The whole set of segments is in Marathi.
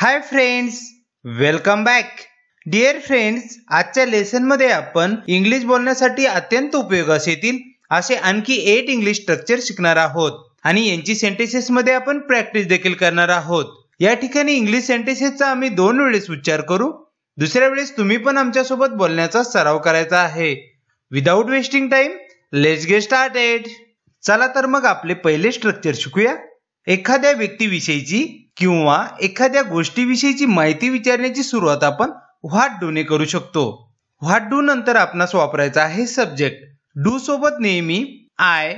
हाय friends welcome back dear friends आजच्या लेसनमध्ये आपण इंग्लिश बोलण्यासाठी अत्यंत उपयोगास येतील असे आणखी एट इंग्लिश स्ट्रक्चर शिकणार आहोत आणि यांची मध्ये आपण प्रॅक्टिस देखील करणार आहोत या ठिकाणी इंग्लिश सेंटेन्सेसचा आम्ही दोन वेळेस उच्चार करू दुसऱ्या वेळेस तुम्ही पण आमच्यासोबत बोलण्याचा सराव करायचा आहे without wasting time let's get started चला तर मग आपले पहिले स्ट्रक्चर शिकूया एखाद्या व्यक्तीविषयीची किंवा एखाद्या गोष्टीविषयीची माहिती विचारण्याची सुरुवात आपण डू ने करू शकतो व्हाट डू नंतर आपणास वापरायचा आहे सब्जेक्ट डू सोबत नेहमी आय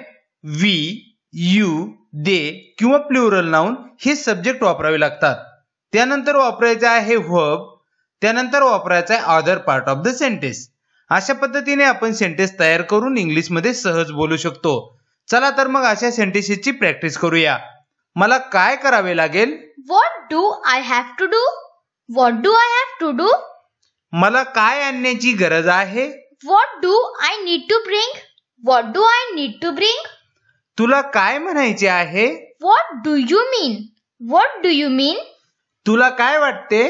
वी यू दे किंवा प्लुरल नाऊन हे सब्जेक्ट वापरावे लागतात त्यानंतर वापरायचं आहे व्हब त्यानंतर वापरायचा आहे other part of the sentence अशा पद्धतीने आपण सेंटेन्स तयार करून इंग्लिशमध्ये सहज बोलू शकतो चला तर मग अशा सेंटेन्सेसची प्रॅक्टिस करूया मला काय करावे लागेल what do I have to do? What do I have to do? मला काय आणण्याची गरज आहे What do I need to bring? What do I need to bring? तुला काय म्हणायचे आहे What do you mean? What do you mean? तुला काय वाटते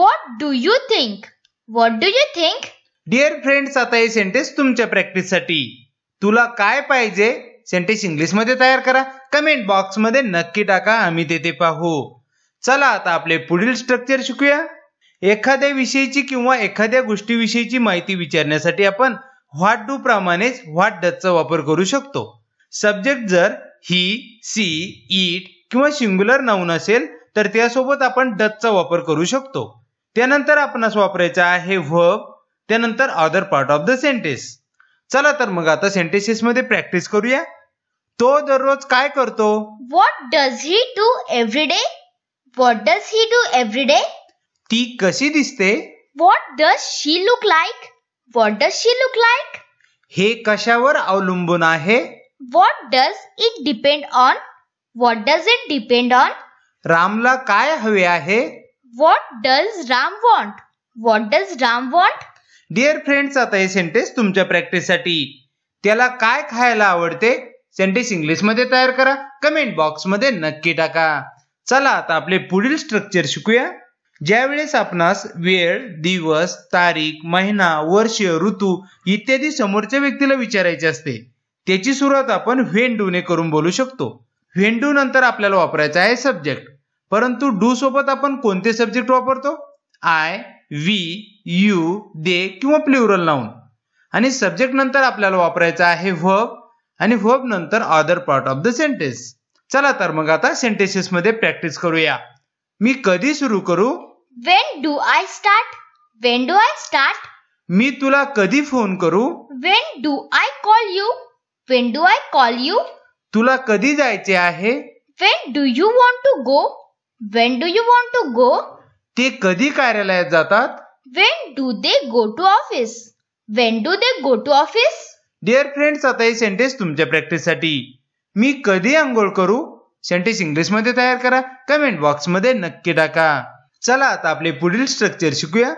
What do you think? What do you think? Dear friends आता हे सेंटेंस तुमच्या साठी तुला काय पाहिजे सेंटेंस इंग्लिश मध्ये तयार करा कमेंट बॉक्स मध्ये नक्की टाका आम्ही ते पाहू चला आता आपले पुढील स्ट्रक्चर शिकूया एखाद्या विषयीची किंवा एखाद्या गोष्टीविषयीची माहिती विचारण्यासाठी आपण व्हॉट डू प्रमाणेच व्हॉट डचचा वापर करू शकतो सब्जेक्ट जर ही सी इट किंवा सिंग्युलर नाऊन असेल तर त्यासोबत आपण डचचा वापर करू शकतो त्यानंतर आपणास वापरायचं आहे व्हब त्यानंतर other part of the sentence चला तर मग आता सेंटेन्सेस मध्ये प्रॅक्टिस करूया तो दररोज काय करतो what does he do every day What does he do every day? ती कशी दिसते What does she look like? What does she look like? हे कशावर अवलंबून आहे What does it depend on? What does it depend on? रामला काय हवे आहे What does Ram want? What does Ram want? Dear friends आता हे सेंटेन्स तुमच्या प्रॅक्टिससाठी त्याला काय खायला आवडते सेंटेन्स मध्ये तयार करा कमेंट बॉक्स मध्ये नक्की टाका चला आता आपले पुढील स्ट्रक्चर शिकूया ज्यावेळेस आपणास वेळ दिवस तारीख महिना वर्ष ऋतू इत्यादी समोरच्या व्यक्तीला विचारायचे असते त्याची सुरुवात आपण ने करून बोलू शकतो व्हेंडू नंतर आपल्याला वापरायचा आहे सब्जेक्ट परंतु डू सोबत आपण कोणते सब्जेक्ट वापरतो आय वी यू दे किंवा प्लुरल नाऊन आणि सब्जेक्ट नंतर आपल्याला वापरायचा आहे व्हब आणि व्हब नंतर other part of the sentence चला तर मग आता सेंटेन्सेस मध्ये प्रॅक्टिस करूया मी कधी सुरू करू when do I start when do I start मी तुला कधी फोन करू when do I call you when do I call you तुला कधी जायचे आहे when do you want to go when do you want to go ते कधी कार्यालयात जातात when do they go to office when do they go to office dear friends आता हे सेंटेन्स तुमच्या प्रॅक्टिस साठी मी कधी आंघोळ करू सेंटेन्स इंग्लिशमध्ये तयार करा कमेंट बॉक्समध्ये नक्की टाका चला आता आपले पुढील स्ट्रक्चर शिकूया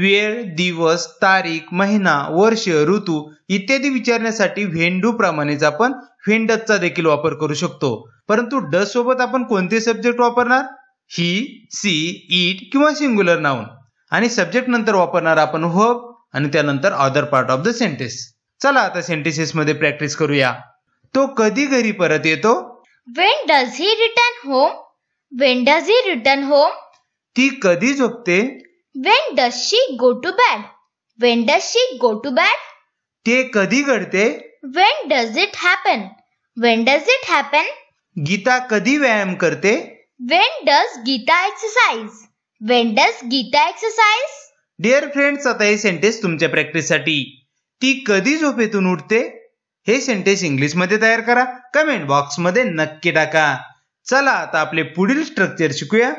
वेळ दिवस तारीख महिना वर्ष ऋतू इत्यादी विचारण्यासाठी व्हेंडू प्रमाणेच आपण व्हेंडचा देखील वापर करू शकतो परंतु ड सोबत आपण कोणते सब्जेक्ट वापरणार ही सी इट किंवा सिंग्युलर नाउन आणि सब्जेक्ट नंतर वापरणार आपण हब आणि त्यानंतर other part of the sentence चला आता मध्ये प्रॅक्टिस करूया तो कधी घरी परत येतो when does he return home when does he return home ती कधी झोपते when does she go to bed when does she go to bed ते कधी घडते when does it happen when does it happen Geeta कधी व्यायाम करते when does Geeta exercise when does Geeta exercise dear friends आता हे सेंटेन्स तुमच्या प्रॅक्टिस साठी ती कधी झोपेतून उठते हे सेंटेन्स इंग्लिशमध्ये तयार करा कमेंट बॉक्समध्ये नक्की टाका चला आता आपले पुढील स्ट्रक्चर शिकूया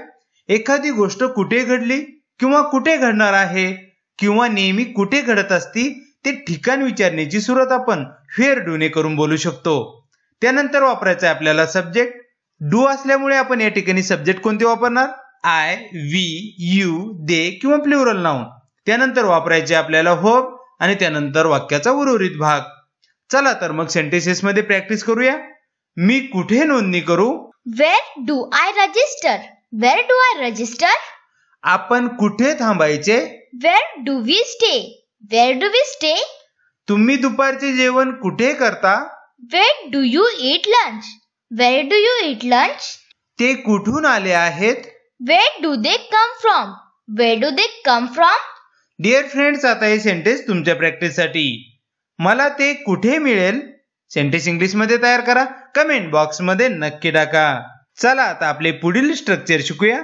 एखादी गोष्ट कुठे घडली किंवा कुठे घडणार आहे किंवा नेहमी कुठे घडत असती ते ठिकाण विचारण्याची सुरुवात आपण फेर डूने करून बोलू शकतो त्यानंतर वापरायचा आहे आपल्याला सब्जेक्ट डू असल्यामुळे आपण या ठिकाणी सब्जेक्ट कोणते वापरणार आय वी यू दे किंवा प्लुरल नाव त्यानंतर वापरायचे आपल्याला होप आणि त्यानंतर वाक्याचा उर्वरित भाग चला तर मग सेंटेन्सेस मध्ये प्रॅक्टिस करूया मी कुठे नोंदणी करू where do I register where do I register आपण कुठे थांबायचे where do we stay where do we stay तुम्ही दुपारचे जेवण कुठे करता where do you eat lunch where do you eat lunch ते कुठून आले आहेत where do they come from where do they come from dear friends आता हे सेंटेन्स तुमच्या प्रॅक्टिस साठी मला ते कुठे मिळेल सेंटेन्स मध्ये तयार करा कमेंट बॉक्स मध्ये नक्की टाका चला आता आपले पुढील स्ट्रक्चर शिकूया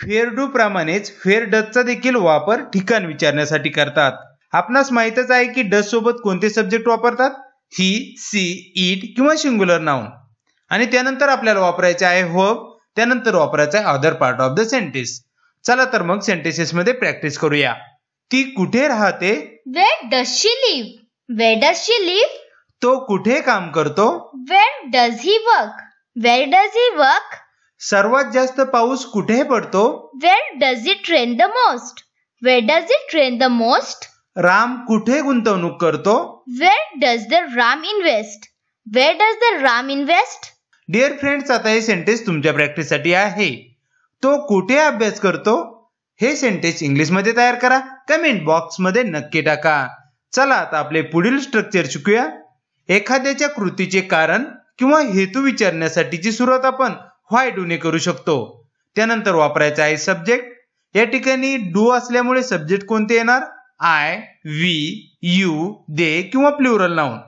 फेअर डू प्रमाणेच फेअर डचचा देखील वापर ठिकाण विचारण्यासाठी करतात आपणास माहितच आहे की डच सोबत कोणते सब्जेक्ट वापरतात ही सी इट किंवा सिंग्युलर नाऊन आणि त्यानंतर आपल्याला वापरायचे आहे होप त्यानंतर वापरायचा आहे other part of the sentence चला तर मग सेंटेन्सेस मध्ये प्रॅक्टिस करूया ती कुठे राहते where does she live Where does she live? तो कुठे काम करतो वेर does he work? Where does he work? सर्वात जास्त पाऊस कुठे पडतो Where does it rain the most? Where does it rain the most? Ram कुठे गुंतवणूक करतो Where does the Ram invest? Where does the Ram invest? Dear friends आता हे सेंटेन्स तुमच्या प्रॅक्टिससाठी आहे तो कुठे अभ्यास करतो हे सेंटेन्स मध्ये तयार करा कमेंट बॉक्स मध्ये नक्की टाका चला आता आपले पुढील स्ट्रक्चर शिकूया एखाद्याच्या कृतीचे कारण किंवा हेतू विचारण्यासाठीची सुरुवात आपण व्हाय डूने करू शकतो त्यानंतर वापरायचा आहे सब्जेक्ट या ठिकाणी डू असल्यामुळे सब्जेक्ट कोणते येणार आय वी यू दे किंवा प्लुरल नाऊन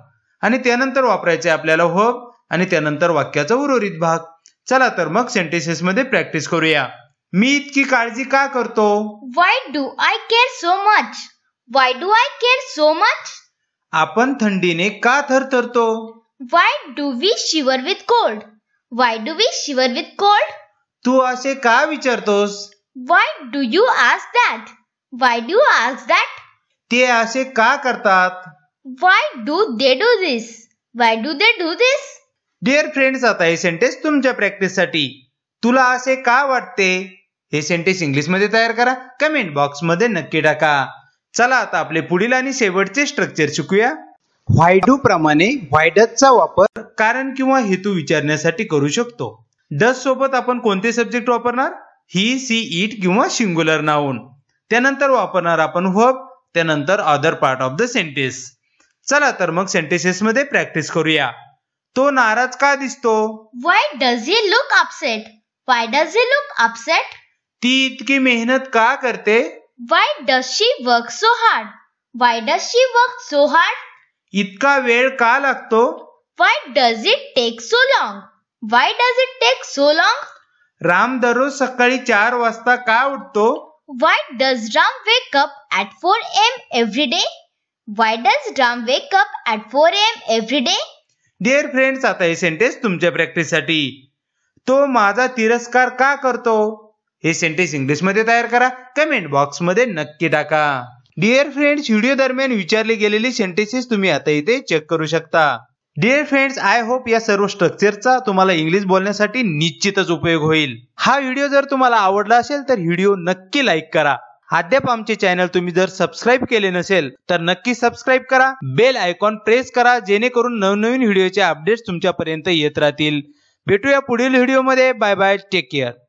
आणि त्यानंतर वापरायचे आपल्याला हब आणि त्यानंतर वाक्याचा उर्वरित भाग चला तर मग सेंटेन्सेस मध्ये प्रॅक्टिस करूया मी इतकी काळजी का करतो why do I care so much why do I care so much आपण थंडीने का थरथरतो why do we shiver with cold why do we shiver with cold तू असे का विचारतोस why do you ask that why do ask that ते असे का करतात why do they do this why do they do this dear friends आता हे सेंटेन्स तुमच्या प्रॅक्टिससाठी तुला असे का वाटते हे सेंटेन्स मध्ये तयार करा कमेंट बॉक्स मध्ये नक्की टाका चला आता आपले पुढील आणि शेवटचे स्ट्रक्चर शिकूया व्हायडू प्रमाणे व्हायडसचा वापर कारण किंवा हेतू विचारण्यासाठी करू शकतो डस सोबत आपण कोणते सब्जेक्ट वापरणार ही सी इट किंवा सिंग्युलर नाऊन त्यानंतर वापरणार आपण व्हब त्यानंतर other part of the sentence चला तर मग सेंटेन्सेस मध्ये प्रॅक्टिस करूया तो नाराज का दिसतो why does he look upset why does he look upset ती इतकी मेहनत का करते Why does she work so hard? Why does she work so hard? इतका वेळ का लागतो Why does it take so long? Why does it take so long? Ram दररोज सकाळी चार वाजता का उठतो Why does Ram wake up at 4 am every day? Why does Ram wake up at 4 am every day? Dear friends आता हे सेंटेन्स तुमच्या प्रॅक्टिससाठी तो माझा तिरस्कार का करतो हे सेंटेन्स इंग्लिशमध्ये तयार करा कमेंट बॉक्समध्ये नक्की टाका डिअर फ्रेंड्स व्हिडिओ दरम्यान विचारले गेलेले सेंटेन्सेस तुम्ही आता इथे चेक करू शकता डिअर फ्रेंड्स आय होप या सर्व स्ट्रक्चरचा तुम्हाला इंग्लिश बोलण्यासाठी निश्चितच उपयोग होईल हा व्हिडिओ जर तुम्हाला आवडला असेल तर व्हिडिओ नक्की लाईक करा अद्याप आमचे चॅनल तुम्ही जर सबस्क्राईब केले नसेल तर नक्की सबस्क्राईब करा बेल आयकॉन प्रेस करा जेणेकरून नवनवीन व्हिडिओचे अपडेट्स तुमच्यापर्यंत येत राहतील भेटूया पुढील व्हिडिओमध्ये बाय बाय टेक केअर